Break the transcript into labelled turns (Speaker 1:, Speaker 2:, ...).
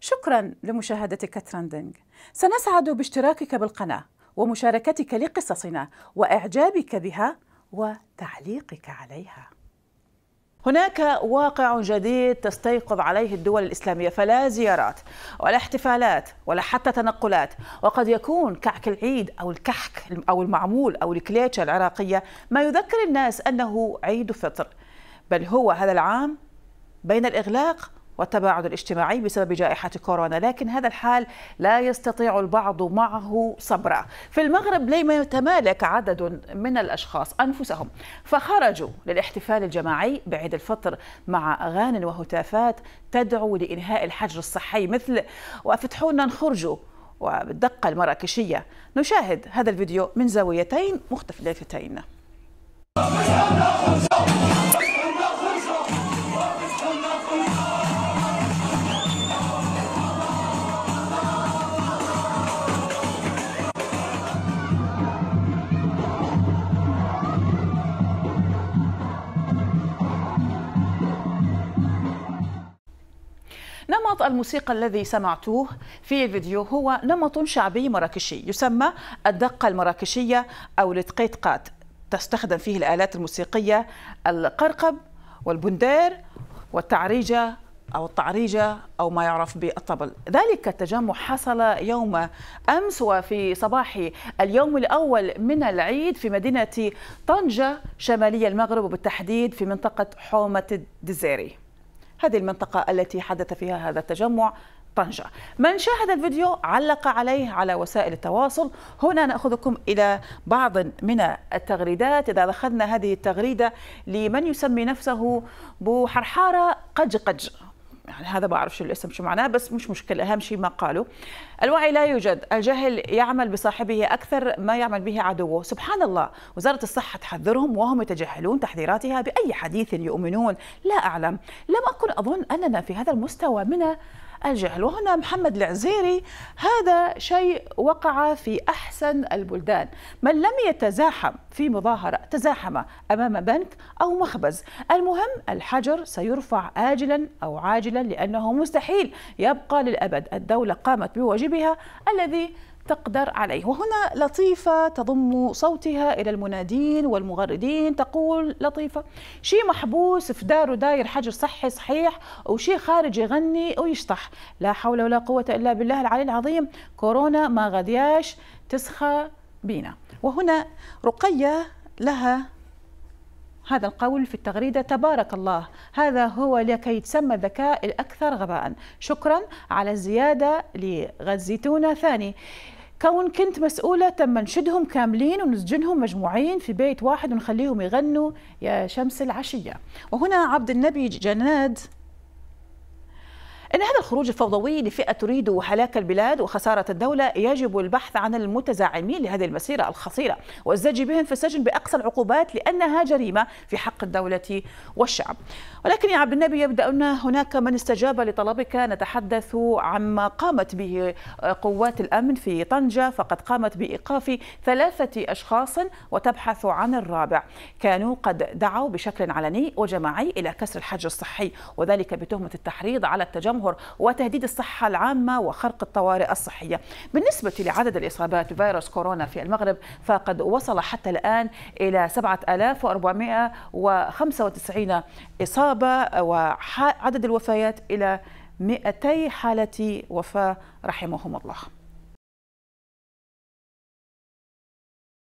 Speaker 1: شكرا لمشاهدتك ترندنج سنسعد باشتراكك بالقناة ومشاركتك لقصصنا وإعجابك بها وتعليقك عليها هناك واقع جديد تستيقظ عليه الدول الإسلامية فلا زيارات ولا احتفالات ولا حتى تنقلات وقد يكون كعك العيد أو الكحك أو المعمول أو الكليتشة العراقية ما يذكر الناس أنه عيد فطر بل هو هذا العام بين الإغلاق والتباعد الاجتماعي بسبب جائحة كورونا لكن هذا الحال لا يستطيع البعض معه صبرا في المغرب لم يتمالك عدد من الأشخاص أنفسهم فخرجوا للاحتفال الجماعي بعيد الفطر مع أغان وهتافات تدعو لإنهاء الحجر الصحي مثل وفتحونا نخرجوا وبالدقة المراكشية نشاهد هذا الفيديو من زاويتين مختلفتين الموسيقى الذي سمعتوه في الفيديو هو نمط شعبي مراكشي يسمى الدقة المراكشية أو التقيتقات تستخدم فيه الآلات الموسيقية القرقب والبندير والتعريجة أو التعريجة أو ما يعرف بالطبل ذلك التجمع حصل يوم أمس وفي صباح اليوم الأول من العيد في مدينة طنجة شمالية المغرب وبالتحديد في منطقة حومة الدزيري هذه المنطقة التي حدث فيها هذا التجمع طنجة من شاهد الفيديو علق عليه على وسائل التواصل هنا نأخذكم إلى بعض من التغريدات إذا أخذنا هذه التغريدة لمن يسمي نفسه بحرحارة قج يعني هذا ما أعرف شو الاسم شو معناه بس مش مشكلة أهم شيء ما قالوا الوعي لا يوجد الجهل يعمل بصاحبه أكثر ما يعمل به عدوه سبحان الله وزارة الصحة تحذرهم وهم يتجاهلون تحذيراتها بأي حديث يؤمنون لا أعلم لم أكن أظن أننا في هذا المستوى من الجهل وهنا محمد العزيري هذا شيء وقع في أحسن البلدان من لم يتزاحم في مظاهرة تزاحم أمام بنك أو مخبز المهم الحجر سيرفع آجلا أو عاجلا لأنه مستحيل يبقى للأبد الدولة قامت بواجبها الذي تقدر عليه وهنا لطيفة تضم صوتها إلى المنادين والمغردين تقول لطيفة شي محبوس في داره داير حجر صحي صحيح وشي خارج يغني ويشطح لا حول ولا قوة إلا بالله العلي العظيم كورونا ما غدياش تسخى بينا وهنا رقية لها هذا القول في التغريدة تبارك الله هذا هو لكي يتسمى الذكاء الأكثر غباء شكرا على الزيادة لغزيتونا ثاني كون كنت مسؤولة تم نشدهم كاملين ونسجنهم مجموعين في بيت واحد ونخليهم يغنوا يا شمس العشية وهنا عبد النبي جناد إن هذا الخروج الفوضوي لفئة تريد هلاك البلاد وخسارة الدولة يجب البحث عن المتزعمين لهذه المسيرة الخطيرة والزج بهم في السجن بأقصى العقوبات لأنها جريمة في حق الدولة والشعب ولكن يا عبد النبي يبدأ أن هناك من استجاب لطلبك نتحدث عما قامت به قوات الأمن في طنجة فقد قامت بإيقاف ثلاثة أشخاص وتبحث عن الرابع كانوا قد دعوا بشكل علني وجماعي إلى كسر الحج الصحي وذلك بتهمة التحريض على التجمع الجمهور وتهديد الصحة العامة وخرق الطوارئ الصحية بالنسبة لعدد الإصابات بفيروس كورونا في المغرب فقد وصل حتى الآن إلى 7495 إصابة وعدد الوفيات إلى 200 حالة وفاة رحمهم الله